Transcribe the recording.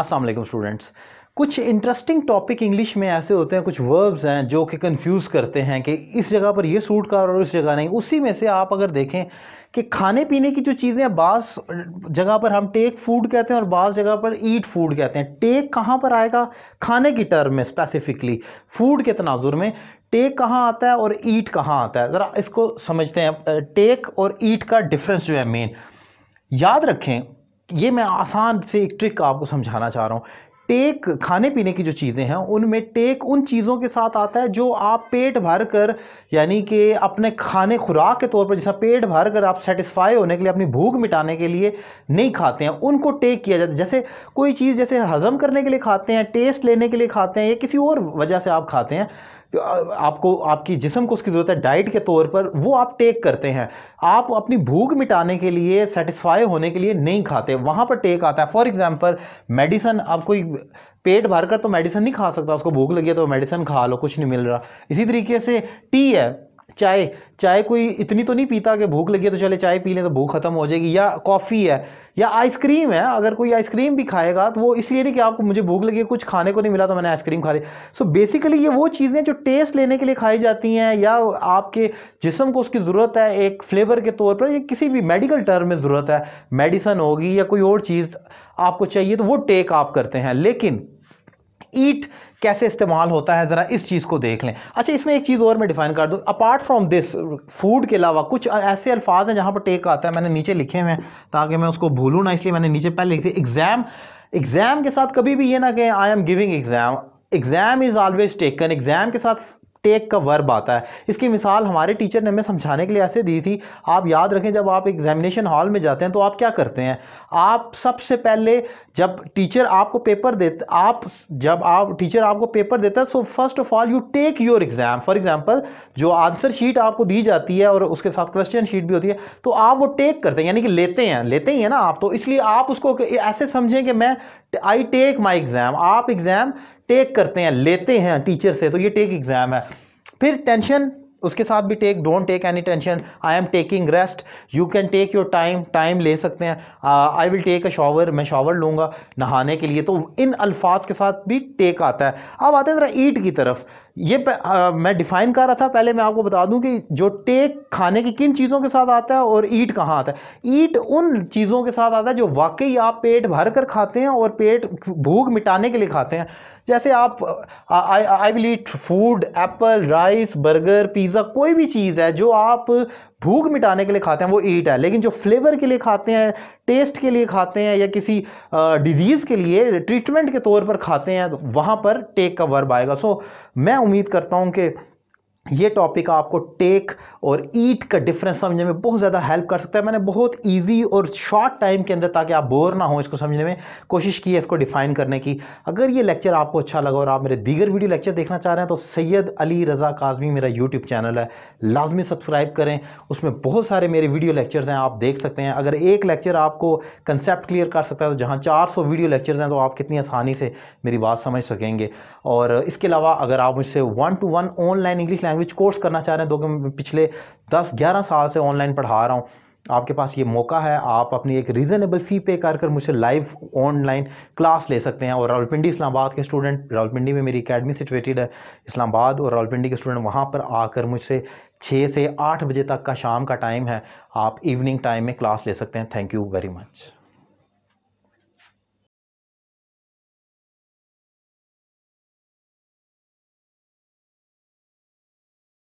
अस्सलाम वालेकुम स्टूडेंट्स कुछ इंटरेस्टिंग टॉपिक इंग्लिश में ऐसे होते हैं कुछ वर्ब्स हैं जो कि कंफ्यूज करते हैं कि इस जगह पर ये सूट कर और इस जगह नहीं उसी में से आप अगर देखें कि खाने पीने की जो चीज़ें हैं बास जगह पर हम टेक फूड कहते हैं और बास जगह पर ईट फूड कहते हैं टेक कहाँ पर आएगा खाने की टर्म में स्पेसिफिकली फूड के तनाजुर में टेक कहाँ आता है और ईट कहाँ आता है ज़रा इसको समझते हैं टेक और ईट का डिफरेंस जो है मेन याद रखें ये मैं आसान से एक ट्रिक आपको समझाना चाह रहा हूँ टेक खाने पीने की जो चीज़ें हैं उनमें टेक उन चीज़ों के साथ आता है जो आप पेट भर कर यानी कि अपने खाने खुराक के तौर पर जैसा पेट भर कर आप सेटिस्फाई होने के लिए अपनी भूख मिटाने के लिए नहीं खाते हैं उनको टेक किया जाता है जैसे कोई चीज़ जैसे हज़म करने के लिए खाते हैं टेस्ट लेने के लिए खाते हैं या किसी और वजह से आप खाते हैं आपको आपकी जिसम को उसकी ज़रूरत है डाइट के तौर पर वो आप टेक करते हैं आप अपनी भूख मिटाने के लिए सेटिस्फाई होने के लिए नहीं खाते वहाँ पर टेक आता है फॉर एग्ज़ाम्पल मेडिसन आप कोई पेट भरकर तो मेडिसन नहीं खा सकता उसको भूख लगी है तो मेडिसन खा लो कुछ नहीं मिल रहा इसी तरीके से टी है चाय चाय कोई इतनी तो नहीं पीता कि भूख लगी है तो चले चाय पी लें तो भूख खत्म हो जाएगी या कॉफ़ी है या आइसक्रीम है अगर कोई आइसक्रीम भी खाएगा तो वो इसलिए नहीं कि आपको मुझे भूख लगी कुछ खाने को नहीं मिला तो मैंने आइसक्रीम खा ली सो बेसिकली ये वो चीज़ें जो टेस्ट लेने के लिए खाई जाती हैं या आपके जिसम को उसकी ज़रूरत है एक फ्लेवर के तौर पर या किसी भी मेडिकल टर्म में ज़रूरत है मेडिसन होगी या कोई और चीज़ आपको चाहिए तो वो टेक आप करते हैं लेकिन ईट कैसे इस्तेमाल होता है ज़रा इस चीज़ को देख लें अच्छा इसमें एक चीज़ और मैं डिफाइन कर दूँ अपार्ट फ्रॉम दिस फूड के अलावा कुछ ऐसे अल्फाज हैं जहाँ पर टेक आता है मैंने नीचे लिखे हुए हैं ताकि मैं उसको भूलूँ ना इसलिए मैंने नीचे पहले लिखे एग्ज़ाम एग्ज़ाम के साथ कभी भी ये ना कहें I am giving exam exam is always taken exam के साथ टेक का वर्ब आता है इसकी मिसाल हमारे टीचर ने हमें समझाने के लिए ऐसे दी थी आप याद रखें जब आप एग्जामिनेशन हॉल में जाते हैं तो आप क्या करते हैं आप सबसे पहले जब टीचर आपको पेपर देते आप जब आप टीचर आपको पेपर देता है so first of all you take your exam for example जो आंसर शीट आपको दी जाती है और उसके साथ क्वेश्चन शीट भी होती है तो आप वो टेक करते हैं यानी कि लेते हैं लेते ही है ना आप तो इसलिए आप उसको ऐसे समझें कि मैं आई टेक माई एग्जाम आप एग्जाम टेक करते हैं लेते हैं टीचर से तो ये टेक एग्जाम है फिर टेंशन उसके साथ भी take don't take any tension I am taking rest you can take your time time ले सकते हैं I will take a shower मैं शॉवर लूँगा नहाने के लिए तो इन अल्फाज के साथ भी टेक आता है अब आते हैं ज़रा ईट की तरफ ये आ, मैं डिफाइन कर रहा था पहले मैं आपको बता दूं कि जो टेक खाने की किन चीज़ों के साथ आता है और ईट कहाँ आता है ईट उन चीज़ों के साथ आता है जो वाकई आप पेट भर कर खाते हैं और पेट भूख मिटाने के लिए खाते हैं जैसे आप I will eat food apple rice burger pizza कोई भी चीज़ है जो आप भूख मिटाने के लिए खाते हैं वो ईट है लेकिन जो फ्लेवर के लिए खाते हैं टेस्ट के लिए खाते हैं या किसी डिजीज़ के लिए ट्रीटमेंट के तौर पर खाते हैं तो वहाँ पर टेक का वर्ब आएगा सो so, मैं उम्मीद करता हूँ कि ये टॉपिक आपको टेक और ईट का डिफरेंस समझने में बहुत ज़्यादा हेल्प कर सकता है मैंने बहुत इजी और शॉर्ट टाइम के अंदर ताकि आप बोर ना हो इसको समझने में कोशिश की है इसको डिफाइन करने की अगर ये लेक्चर आपको अच्छा लगा और आप मेरे दीगर वीडियो लेक्चर देखना चाह रहे हैं तो सैयद अली रज़ा काजमी मेरा यूट्यूब चैनल है लाजमी सब्सक्राइब करें उसमें बहुत सारे मेरे वीडियो लेक्चर्स हैं आप देख सकते हैं अगर एक लेक्चर आपको कंसेप्ट क्लियर कर सकता है तो जहाँ चार वीडियो लेक्चर्स हैं तो आप कितनी आसानी से मेरी बात समझ सकेंगे और इसके अलावा अगर आप मुझसे one to one online English language course करना चाह रहे हैं दो पिछले दस ग्यारह साल से ऑनलाइन पढ़ा रहा हूँ आपके पास ये मौका है आप अपनी एक रीज़नेबल फ़ी पे कर कर मुझसे लाइव ऑनलाइन क्लास ले सकते हैं और रावलपिंडी इस्लामाबाद के स्टूडेंट रावलपिंडी में मेरी एकेडमी सिचुएटेड है इस्लामाबाद और रावलपिंडी के स्टूडेंट वहाँ पर आकर मुझसे छः से आठ बजे तक का शाम का टाइम है आप इवनिंग टाइम में क्लास ले सकते हैं थैंक यू वेरी मच